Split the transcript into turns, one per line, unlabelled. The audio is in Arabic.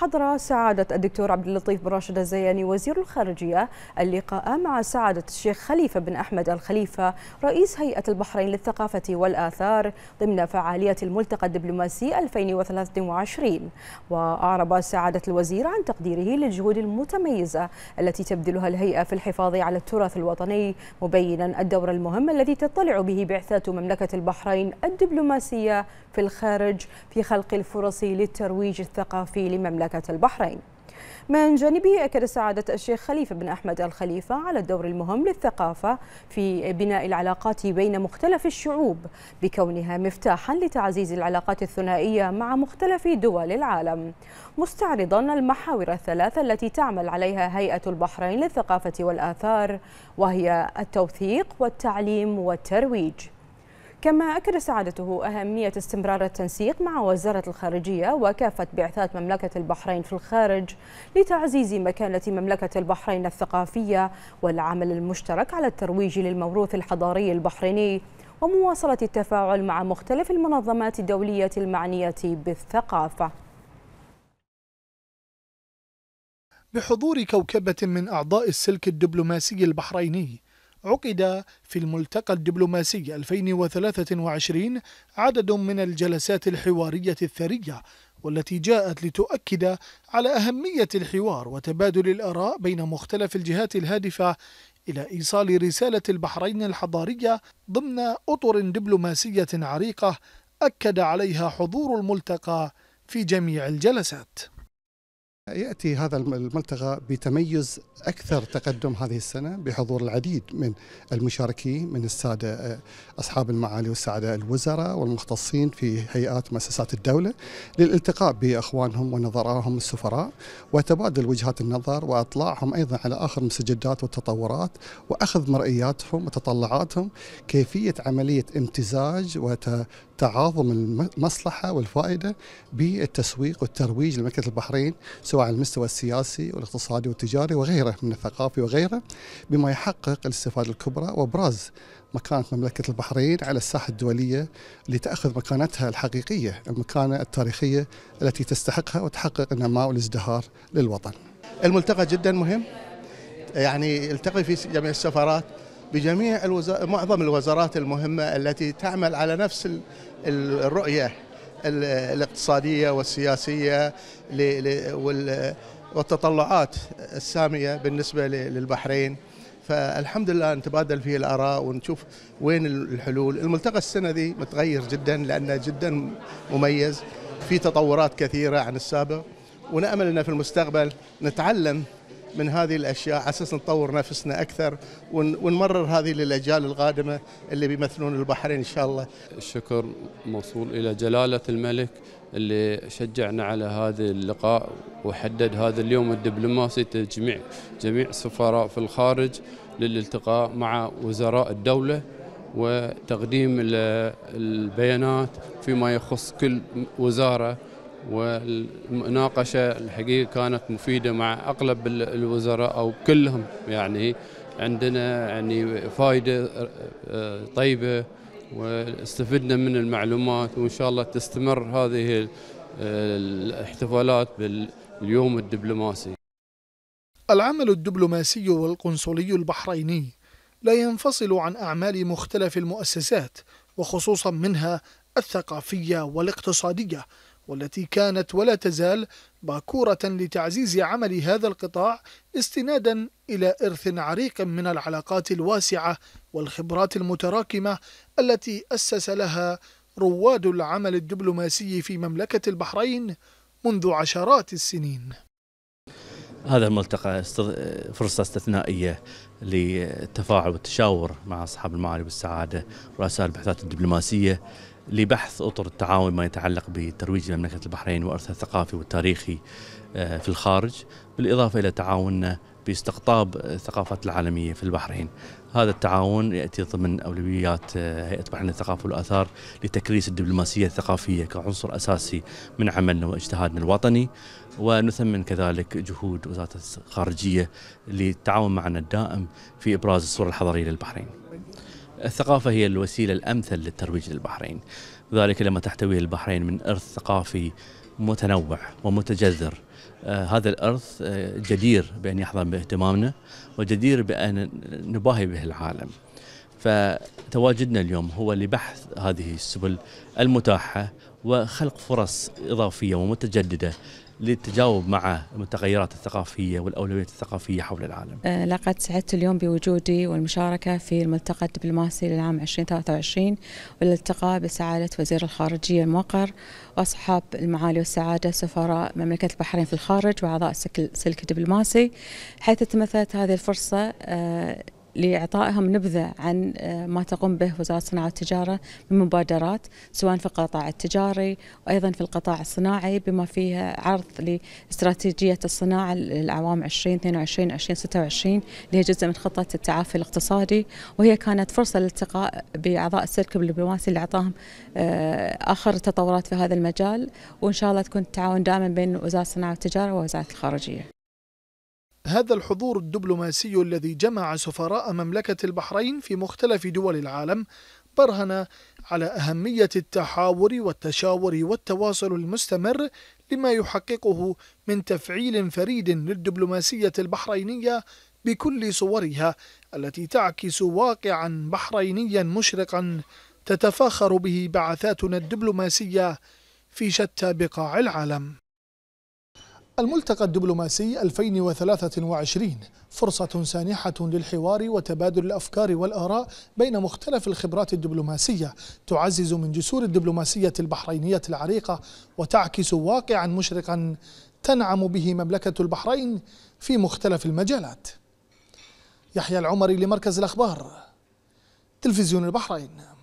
حضر سعادة الدكتور عبد اللطيف بن راشد الزياني وزير الخارجية اللقاء مع سعادة الشيخ خليفة بن أحمد الخليفة رئيس هيئة البحرين للثقافة والآثار ضمن فعالية الملتقى الدبلوماسي 2023 وأعرب سعادة الوزير عن تقديره للجهود المتميزة التي تبذلها الهيئة في الحفاظ على التراث الوطني مبينا الدور المهم الذي تطلع به بعثة مملكة البحرين الدبلوماسية في الخارج في خلق الفرص للترويج الثقافي لمملكة مملكة البحرين من جانبه أكد سعادة الشيخ خليفة بن أحمد الخليفة على الدور المهم للثقافة في بناء العلاقات بين مختلف الشعوب بكونها مفتاحا لتعزيز العلاقات الثنائية مع مختلف دول العالم مستعرضا المحاور الثلاثة التي تعمل عليها هيئة البحرين للثقافة والآثار وهي التوثيق والتعليم والترويج كما أكد سعادته أهمية استمرار التنسيق مع وزارة الخارجية وكافة بعثات مملكة البحرين في الخارج لتعزيز مكانة مملكة البحرين الثقافية والعمل المشترك على الترويج للموروث الحضاري البحريني ومواصلة التفاعل مع مختلف المنظمات الدولية المعنية بالثقافة
بحضور كوكبة من أعضاء السلك الدبلوماسي البحريني عقد في الملتقى الدبلوماسي 2023 عدد من الجلسات الحوارية الثرية والتي جاءت لتؤكد على أهمية الحوار وتبادل الآراء بين مختلف الجهات الهادفة إلى إيصال رسالة البحرين الحضارية ضمن أطر دبلوماسية عريقة أكد عليها حضور الملتقى في جميع الجلسات
ياتي هذا الملتقى بتميز اكثر تقدم هذه السنه بحضور العديد من المشاركين من الساده آه، اصحاب المعالي والساده الوزراء والمختصين في هيئات مؤسسات الدوله للالتقاء باخوانهم ونظرائهم السفراء وتبادل وجهات النظر واطلاعهم ايضا على اخر المستجدات والتطورات واخذ مرئياتهم وتطلعاتهم كيفيه عمليه امتزاج وتعاظم المصلحه والفائده بالتسويق والترويج لمملكه البحرين سواء على المستوى السياسي والاقتصادي والتجاري وغيره من الثقافي وغيره بما يحقق الاستفادة الكبرى وابراز مكانة مملكة البحرين على الساحة الدولية لتأخذ مكانتها الحقيقية المكانة التاريخية التي تستحقها وتحقق النماء والازدهار للوطن الملتقى جدا مهم يعني التقي في جميع السفارات بجميع الوزارات معظم الوزارات المهمة التي تعمل على نفس الرؤية الاقتصادية والسياسية والتطلعات السامية بالنسبة للبحرين فالحمد لله نتبادل فيه الآراء ونشوف وين الحلول الملتقى السنة دي متغير جدا لأنه جدا مميز في تطورات كثيرة عن السابق ونأمل أن في المستقبل نتعلم من هذه الاشياء على اساس نطور نفسنا اكثر ونمرر هذه للاجيال القادمه اللي بيمثلون البحرين ان شاء الله.
الشكر موصول الى جلاله الملك اللي شجعنا على هذا اللقاء وحدد هذا اليوم الدبلوماسي تجميع جميع السفراء في الخارج للالتقاء مع وزراء الدوله وتقديم البيانات فيما يخص كل وزاره والمناقشة الحقيقة كانت مفيدة مع أغلب الوزراء أو كلهم يعني عندنا يعني فائدة آه، آه، طيبة واستفدنا من المعلومات وإن شاء الله تستمر هذه الاحتفالات باليوم الدبلوماسي
العمل الدبلوماسي والقنصلي البحريني لا ينفصل عن أعمال مختلف المؤسسات وخصوصا منها الثقافية والاقتصادية والتي كانت ولا تزال باكورة لتعزيز عمل هذا القطاع استنادا إلى إرث عريق من العلاقات الواسعة والخبرات المتراكمة التي أسس لها رواد العمل الدبلوماسي في مملكة البحرين منذ عشرات السنين
هذا الملتقى فرصة استثنائية للتفاعل والتشاور مع أصحاب المعارف والسعادة رؤساء البحثات الدبلوماسية لبحث اطر التعاون ما يتعلق بترويج مملكه البحرين وارثها الثقافي والتاريخي آه، في الخارج بالاضافه الى تعاوننا باستقطاب الثقافات العالميه في البحرين. هذا التعاون ياتي ضمن اولويات آه، هيئه بحرين الثقافه والاثار لتكريس الدبلوماسيه الثقافيه كعنصر اساسي من عملنا واجتهادنا الوطني ونثمن كذلك جهود وزاره الخارجيه للتعاون معنا الدائم في ابراز الصوره الحضاريه للبحرين. الثقافة هي الوسيلة الأمثل للترويج للبحرين ذلك لما تحتويه البحرين من إرث ثقافي متنوع ومتجذر آه هذا الإرث آه جدير بأن يحظى باهتمامنا وجدير بأن نباهي به العالم فتواجدنا اليوم هو لبحث هذه السبل المتاحة وخلق فرص إضافية ومتجددة للتجاوب مع المتغيرات الثقافية والأولويات الثقافية حول العالم أه،
لقد سعدت اليوم بوجودي والمشاركة في الملتقى الدبلوماسي للعام 2023 والالتقاء بسعادة وزير الخارجية الموقر وأصحاب المعالي والسعادة سفراء مملكة البحرين في الخارج وأعضاء سلك الدبلوماسي حيث تمثلت هذه الفرصة أه، لإعطائهم نبذة عن آه، ما تقوم به وزارة الصناعة والتجارة من مبادرات سواء في القطاع التجاري وأيضا في القطاع الصناعي بما فيها عرض لاستراتيجية الصناعة للأعوام 2022 2026 اللي هي جزء من خطة التعافي الاقتصادي وهي كانت فرصة للالتقاء بأعضاء السلك الدبلوماسي اللي أعطاهم آه، آخر التطورات في هذا المجال وإن شاء الله تكون التعاون دائما بين وزارة الصناعة والتجارة ووزارة الخارجية
هذا الحضور الدبلوماسي الذي جمع سفراء مملكة البحرين في مختلف دول العالم برهن على أهمية التحاور والتشاور والتواصل المستمر لما يحققه من تفعيل فريد للدبلوماسية البحرينية بكل صورها التي تعكس واقعا بحرينيا مشرقا تتفاخر به بعثاتنا الدبلوماسية في شتى بقاع العالم الملتقى الدبلوماسي 2023 فرصة سانحة للحوار وتبادل الأفكار والآراء بين مختلف الخبرات الدبلوماسية تعزز من جسور الدبلوماسية البحرينية العريقة وتعكس واقعا مشرقا تنعم به مملكة البحرين في مختلف المجالات يحيى العمري لمركز الأخبار تلفزيون البحرين